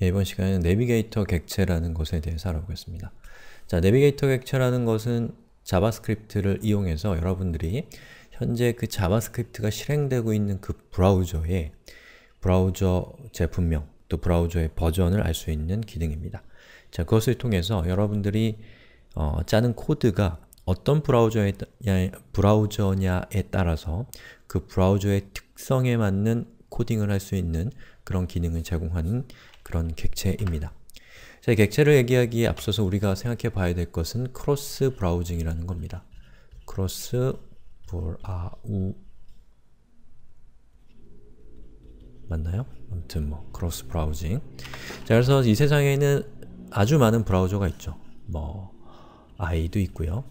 예, 이번 시간에는 내비게이터 객체라는 것에 대해서 알아보겠습니다. 자, 내비게이터 객체라는 것은 자바스크립트를 이용해서 여러분들이 현재 그 자바스크립트가 실행되고 있는 그 브라우저의 브라우저 제품명, 또 브라우저의 버전을 알 수 있는 기능입니다. 자, 그것을 통해서 여러분들이 어, 짜는 코드가 어떤 브라우저에, 브라우저냐에 따라서 그 브라우저의 특성에 맞는 코딩을 할 수 있는 그런 기능을 제공하는 그런 객체입니다. 자, 이 객체를 얘기하기에 앞서서 우리가 생각해 봐야 될 것은 크로스 브라우징이라는 겁니다. 크로스 브라우 아, 맞나요? 아무튼 뭐 크로스 브라우징 자, 그래서 이 세상에는 아주 많은 브라우저가 있죠. 뭐 아이도 있고요.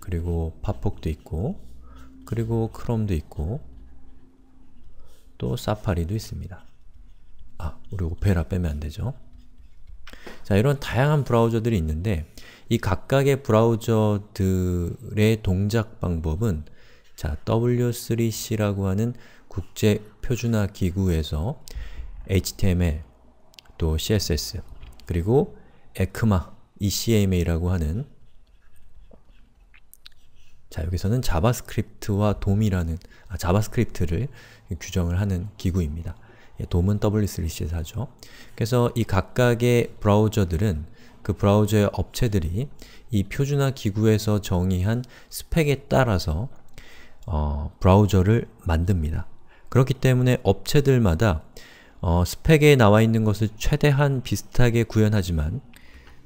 그리고 파폭도 있고 그리고 크롬도 있고 또 사파리도 있습니다. 아, 우리 오페라 빼면 안 되죠. 자, 이런 다양한 브라우저들이 있는데 이 각각의 브라우저들의 동작 방법은 자, W3C라고 하는 국제 표준화 기구에서 HTML, 또 CSS, 그리고 에크마, ECMA라고 하는 자, 여기서는 자바스크립트와 돔이라는 아, 자바스크립트를 규정을 하는 기구입니다. 예, 돔은 W3C사죠. 그래서 이 각각의 브라우저들은 그 브라우저의 업체들이 이 표준화 기구에서 정의한 스펙에 따라서 어, 브라우저를 만듭니다. 그렇기 때문에 업체들마다 어, 스펙에 나와 있는 것을 최대한 비슷하게 구현하지만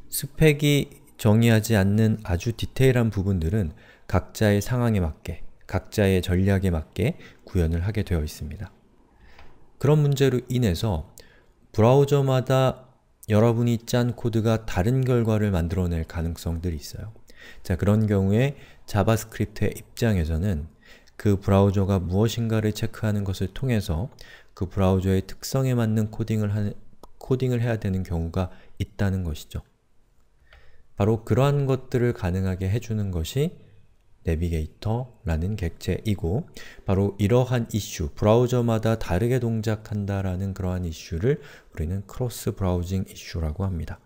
스펙이 정의하지 않는 아주 디테일한 부분들은 각자의 상황에 맞게, 각자의 전략에 맞게 구현을 하게 되어 있습니다. 그런 문제로 인해서 브라우저마다 여러분이 짠 코드가 다른 결과를 만들어낼 가능성들이 있어요. 자, 그런 경우에 자바스크립트의 입장에서는 그 브라우저가 무엇인가를 체크하는 것을 통해서 그 브라우저의 특성에 맞는 코딩을, 하, 코딩을 해야 되는 경우가 있다는 것이죠. 바로 그러한 것들을 가능하게 해주는 것이 내비게이터라는 객체이고 바로 이러한 이슈, 브라우저마다 다르게 동작한다라는 그러한 이슈를 우리는 크로스 브라우징 이슈라고 합니다.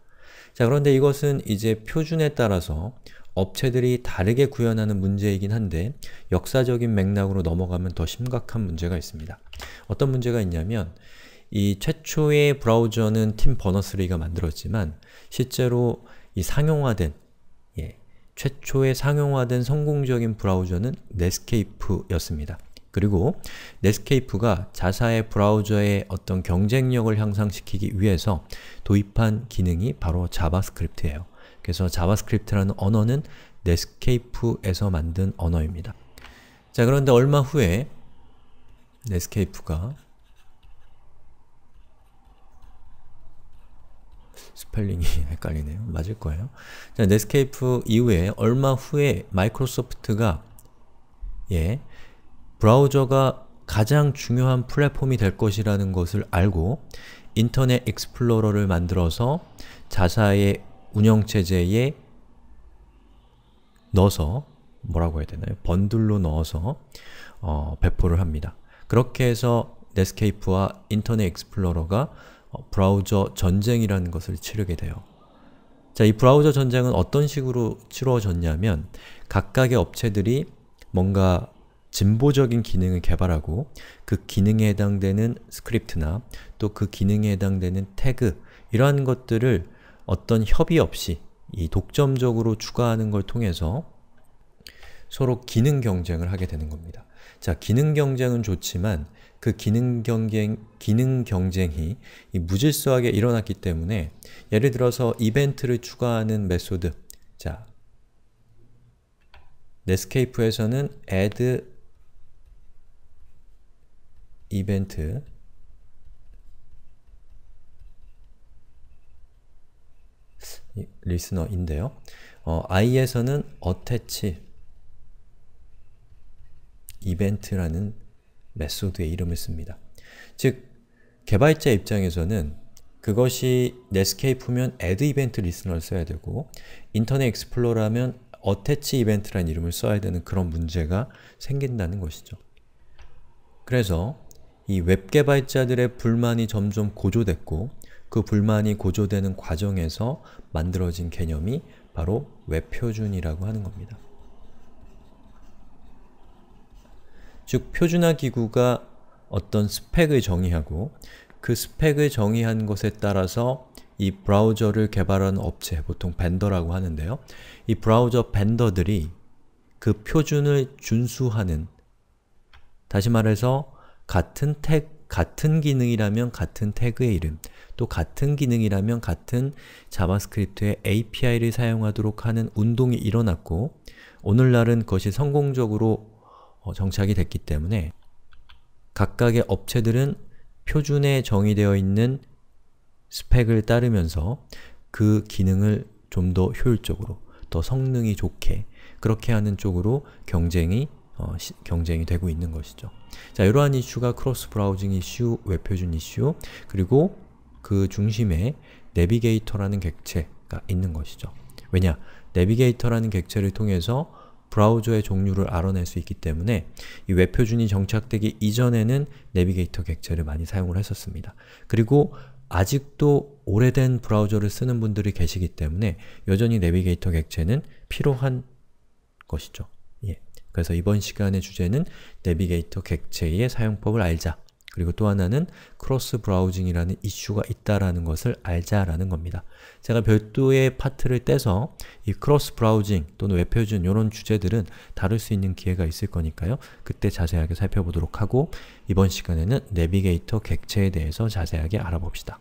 자 그런데 이것은 이제 표준에 따라서 업체들이 다르게 구현하는 문제이긴 한데 역사적인 맥락으로 넘어가면 더 심각한 문제가 있습니다. 어떤 문제가 있냐면 이 최초의 브라우저는 팀 버너스리가 만들었지만 실제로 이 상용화된 최초에 상용화된 성공적인 브라우저는 넷스케이프였습니다. 그리고 넷스케이프가 자사의 브라우저의 어떤 경쟁력을 향상시키기 위해서 도입한 기능이 바로 자바스크립트예요. 그래서 자바스크립트라는 언어는 넷스케이프에서 만든 언어입니다. 자 그런데 얼마 후에 넷스케이프가 스펠링이 헷갈리네요. 맞을 거예요. 자, 넷스케이프 이후에 얼마 후에 마이크로소프트가 예, 브라우저가 가장 중요한 플랫폼이 될 것이라는 것을 알고 인터넷 익스플로러를 만들어서 자사의 운영체제에 넣어서 뭐라고 해야 되나요? 번들로 넣어서 어, 배포를 합니다. 그렇게 해서 넷스케이프와 인터넷 익스플로러가 어, 브라우저 전쟁이라는 것을 치르게 돼요. 자, 이 브라우저 전쟁은 어떤 식으로 치루어졌냐면 각각의 업체들이 뭔가 진보적인 기능을 개발하고 그 기능에 해당되는 스크립트나 또 그 기능에 해당되는 태그 이러한 것들을 어떤 협의 없이 이 독점적으로 추가하는 걸 통해서 서로 기능 경쟁을 하게 되는 겁니다. 자, 기능 경쟁은 좋지만 그 기능 경쟁 기능 경쟁이 무질서하게 일어났기 때문에 예를 들어서 이벤트를 추가하는 메소드 자 넷스케이프에서는 add 이벤트 리스너인데요. 어, i에서는 attach 이벤트라는 메소드의 이름을 씁니다. 즉, 개발자 입장에서는 그것이 넷스케이프면 add 이벤트 리스너를 써야 되고 인터넷 익스플로러라면 attach 이벤트는 이름을 써야 되는 그런 문제가 생긴다는 것이죠. 그래서 이 웹 개발자들의 불만이 점점 고조됐고 그 불만이 고조되는 과정에서 만들어진 개념이 바로 웹 표준이라고 하는 겁니다. 즉 표준화 기구가 어떤 스펙을 정의하고 그 스펙을 정의한 것에 따라서 이 브라우저를 개발한 업체, 보통 벤더라고 하는데요. 이 브라우저 벤더들이 그 표준을 준수하는 다시 말해서 같은 택, 같은 기능이라면 같은 태그의 이름, 또 같은 기능이라면 같은 자바스크립트의 API를 사용하도록 하는 운동이 일어났고 오늘날은 그것이 성공적으로 어, 정착이 됐기 때문에 각각의 업체들은 표준에 정의되어 있는 스펙을 따르면서 그 기능을 좀 더 효율적으로, 더 성능이 좋게 그렇게 하는 쪽으로 경쟁이 어, 시, 경쟁이 되고 있는 것이죠. 자, 이러한 이슈가 크로스 브라우징 이슈, 웹표준 이슈, 그리고 그 중심에 내비게이터라는 객체가 있는 것이죠. 왜냐? 내비게이터라는 객체를 통해서 브라우저의 종류를 알아낼 수 있기 때문에 이 웹표준이 정착되기 이전에는 내비게이터 객체를 많이 사용을 했었습니다. 그리고 아직도 오래된 브라우저를 쓰는 분들이 계시기 때문에 여전히 내비게이터 객체는 필요한 것이죠. 예. 그래서 이번 시간의 주제는 내비게이터 객체의 사용법을 알자 그리고 또 하나는 크로스 브라우징이라는 이슈가 있다라는 것을 알자라는 겁니다. 제가 별도의 파트를 떼서 이 크로스 브라우징 또는 웹표준 이런 주제들은 다룰 수 있는 기회가 있을 거니까요. 그때 자세하게 살펴보도록 하고 이번 시간에는 내비게이터 객체에 대해서 자세하게 알아봅시다.